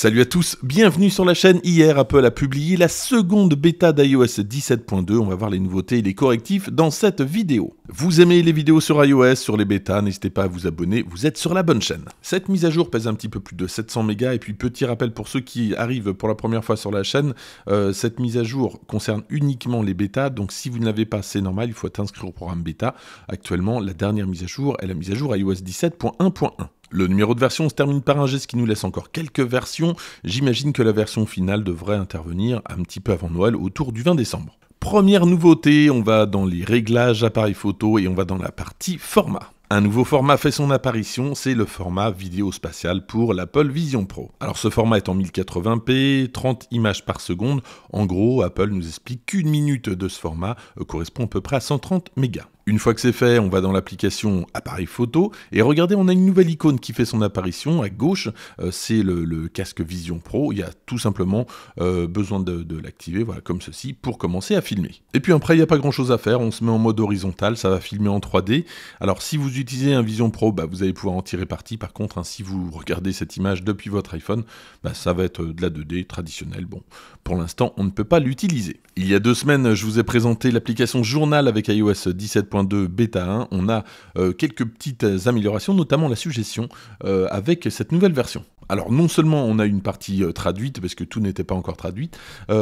Salut à tous, bienvenue sur la chaîne. Hier, Apple a publié la seconde bêta d'iOS 17.2. On va voir les nouveautés et les correctifs dans cette vidéo. Vous aimez les vidéos sur iOS, sur les bêtas, n'hésitez pas à vous abonner, vous êtes sur la bonne chaîne. Cette mise à jour pèse un petit peu plus de 700 mégas et puis petit rappel pour ceux qui arrivent pour la première fois sur la chaîne, euh, cette mise à jour concerne uniquement les bêtas, donc si vous ne l'avez pas, c'est normal, il faut être au programme bêta. Actuellement, la dernière mise à jour est la mise à jour iOS 17.1.1. Le numéro de version se termine par un geste qui nous laisse encore quelques versions. J'imagine que la version finale devrait intervenir un petit peu avant Noël, autour du 20 décembre. Première nouveauté, on va dans les réglages appareil photo et on va dans la partie format. Un nouveau format fait son apparition, c'est le format vidéo spatial pour l'Apple Vision Pro. Alors ce format est en 1080p, 30 images par seconde. En gros, Apple nous explique qu'une minute de ce format correspond à peu près à 130 mégas. Une fois que c'est fait, on va dans l'application appareil photo et regardez, on a une nouvelle icône qui fait son apparition à gauche. Euh, c'est le, casque Vision Pro. Il y a tout simplement euh, besoin de, l'activer, voilà, comme ceci, pour commencer à filmer. Et puis après, il n'y a pas grand chose à faire. On se met en mode horizontal, ça va filmer en 3D. Alors, si vous utilisez un Vision Pro, bah, vous allez pouvoir en tirer parti. Par contre, hein, si vous regardez cette image depuis votre iPhone, bah, ça va être euh, de la 2D traditionnelle. Bon, pour l'instant, on ne peut pas l'utiliser. Il y a deux semaines, je vous ai présenté l'application Journal avec iOS 17 de bêta 1, on a euh, quelques petites améliorations, notamment la suggestion euh, avec cette nouvelle version. Alors non seulement on a une partie euh, traduite, parce que tout n'était pas encore traduite,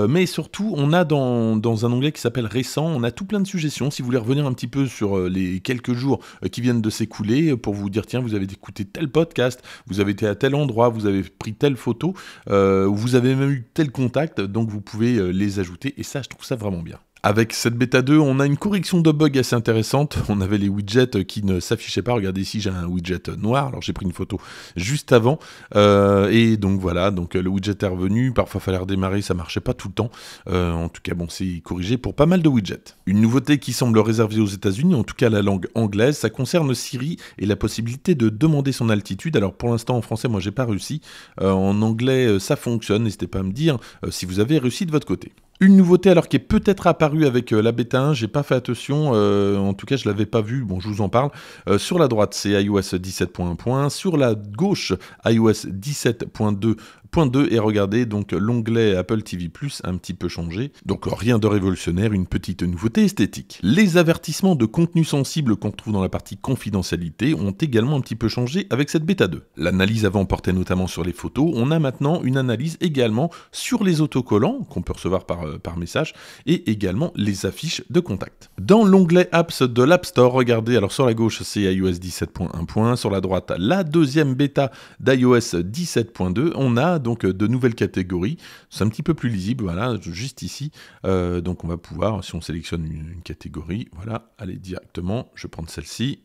mais surtout on a dans, un onglet qui s'appelle Récent, on a tout plein de suggestions. Si vous voulez revenir un petit peu sur les quelques jours qui viennent de s'écouler, pour vous dire tiens, vous avez écouté tel podcast, vous avez été à tel endroit, vous avez pris telle photo, vous avez même eu tel contact, donc vous pouvez les ajouter, et ça je trouve ça vraiment bien. Avec cette bêta 2, on a une correction de bug assez intéressante. On avait les widgets qui ne s'affichaient pas. Regardez ici, j'ai un widget noir. Alors j'ai pris une photo juste avant. Euh, et donc voilà, donc le widget est revenu. Parfois fallait redémarrer, ça marchait pas tout le temps. Euh, en tout cas, bon, c'est corrigé pour pas mal de widgets. Une nouveauté qui semble réservée aux États-Unis, en tout cas la langue anglaise, ça concerne Siri et la possibilité de demander son altitude. Alors pour l'instant en français, moi j'ai pas réussi. Euh, en anglais, ça fonctionne. N'hésitez pas à me dire si vous avez réussi de votre côté. Une nouveauté alors qui est peut-être apparue avec la bêta 1, j'ai pas fait attention, euh, en tout cas je l'avais pas vu, bon je vous en parle. Euh, sur la droite c'est iOS 17.1, sur la gauche iOS 17.2 Point 2 et regardez donc l'onglet Apple TV Plus un petit peu changé. Donc rien de révolutionnaire, une petite nouveauté esthétique. Les avertissements de contenu sensible qu'on trouve dans la partie confidentialité ont également un petit peu changé avec cette bêta 2. L'analyse avant portait notamment sur les photos, on a maintenant une analyse également sur les autocollants qu'on peut recevoir par, euh, par message et également les affiches de contact. Dans l'onglet Apps de l'App Store, regardez, alors sur la gauche c'est iOS 17.1.1, sur la droite la deuxième bêta d'iOS 17.2, on a donc euh, de nouvelles catégories. C'est un petit peu plus lisible, voilà, juste ici. Euh, donc on va pouvoir, si on sélectionne une, catégorie, voilà, aller directement, je prendre celle-ci,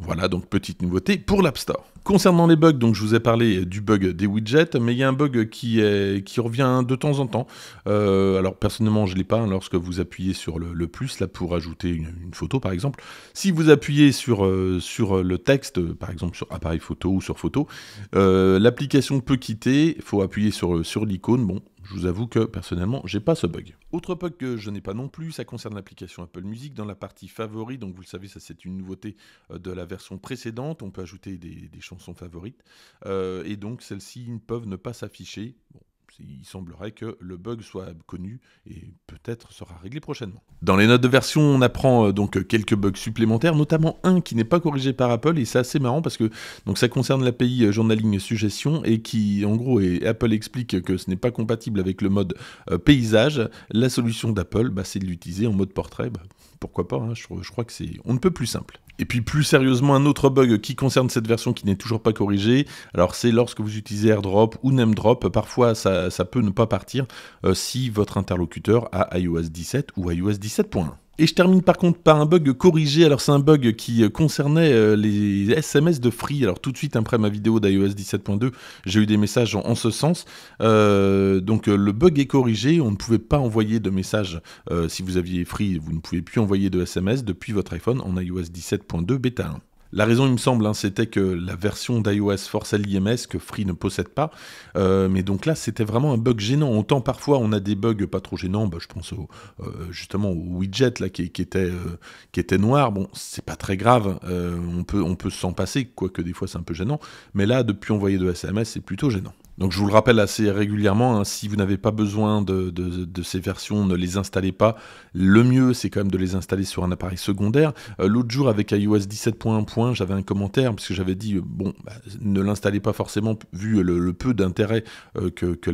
voilà donc petite nouveauté pour l'App Store. Concernant les bugs, donc je vous ai parlé du bug des widgets, mais il y a un bug qui, revient de temps en temps. Euh, alors personnellement je ne l'ai pas hein, lorsque vous appuyez sur le, plus là pour ajouter une, photo par exemple. Si vous appuyez euh, sur, le texte, par exemple sur appareil photo ou sur photo, euh, l'application peut quitter, il faut appuyer sur, sur l'icône. Bon, je vous avoue que personnellement, j'ai pas ce bug. Autre bug que je n'ai pas non plus, ça concerne l'application Apple Music dans la partie favoris. Donc vous le savez, ça c'est une nouveauté euh, de la version précédente. On peut ajouter des, chansons favorites euh, et donc celles-ci ne peuvent ne pas s'afficher il semblerait que le bug soit connu et peut-être sera réglé prochainement. Dans les notes de version, on apprend euh, donc quelques bugs supplémentaires, notamment un qui n'est pas corrigé par Apple et c'est assez marrant parce que donc ça concerne l'API euh, journaling suggestion et qui en gros et Apple explique que ce n'est pas compatible avec le mode euh, paysage. La solution d'Apple, bah, c'est de l'utiliser en mode portrait. Bah, pourquoi pas hein, je, crois que c'est on ne peut plus simple. Et puis plus sérieusement, un autre bug qui concerne cette version qui n'est toujours pas corrigé Alors c'est lorsque vous utilisez AirDrop ou NameDrop, parfois ça euh, ça, peut ne pas partir euh, si votre interlocuteur a iOS 17 ou iOS 17.1. Et je termine par contre par un bug corrigé. Alors c'est un bug qui euh, concernait les SMS de Free. Alors tout de suite après ma vidéo d'iOS 17.2, j'ai eu des messages en, ce sens. donc le bug est corrigé. On ne pouvait pas envoyer de messages si vous aviez Free. Vous ne pouvez plus envoyer de SMS depuis votre iPhone en iOS 17.2 bêta 1. La raison, il me semble, hein, c'était que la version d'iOS force l'IMS que Free ne possède pas. Euh, mais donc là, c'était vraiment un bug gênant. Autant parfois, on a des bugs pas trop gênants. Bah, je pense au, euh, justement au widget là, qui, était, euh, qui était noir. Bon, c'est pas très grave. on peut, on peut s'en passer, quoique des fois c'est un peu gênant. Mais là, depuis envoyer de SMS, c'est plutôt gênant. Donc je vous le rappelle assez régulièrement, hein, si vous n'avez pas besoin de, ces versions, ne les installez pas. Le mieux, c'est quand même de les installer sur un appareil secondaire. Euh, l'autre jour, avec iOS 17.1, j'avais un commentaire, parce que j'avais dit, euh, bon, bah, ne l'installez pas forcément, vu le, peu d'intérêt euh, que, que,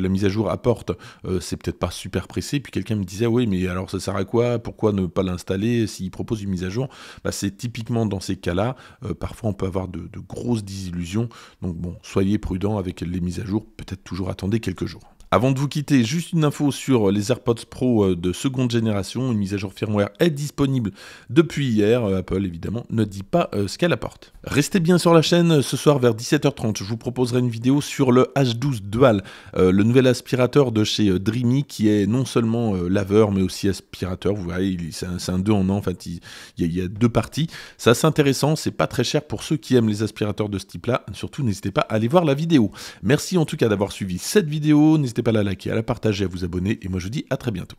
la mise à jour apporte, c'est peut-être pas super pressé. Puis quelqu'un me disait, oui, mais alors ça sert à quoi Pourquoi ne pas l'installer s'il propose une mise à jour bah, C'est typiquement dans ces cas-là, parfois on peut avoir de, de grosses désillusions. Donc bon, soyez prudent avec qu'elle les mises à jour peut-être toujours attendez quelques jours. Avant de vous quitter, juste une info sur les AirPods Pro euh, de seconde génération. Une mise à jour firmware est disponible depuis hier. Euh, Apple, évidemment, ne dit pas euh, ce qu'elle apporte. Restez bien sur la chaîne. Ce soir, vers 17h30, je vous proposerai une vidéo sur le H12 Dual, le nouvel aspirateur de chez Dreamy qui est non seulement laveur mais aussi aspirateur. Vous voyez, c'est un 2 en 1. En il, y a deux parties. Ça, c'est intéressant. C'est pas très cher pour ceux qui aiment les aspirateurs de ce type-là. Surtout, n'hésitez pas à aller voir la vidéo. Merci en tout cas d'avoir suivi cette vidéo n'hésitez pas à la liker, à la partager, à vous abonner, et moi je vous dis à très bientôt.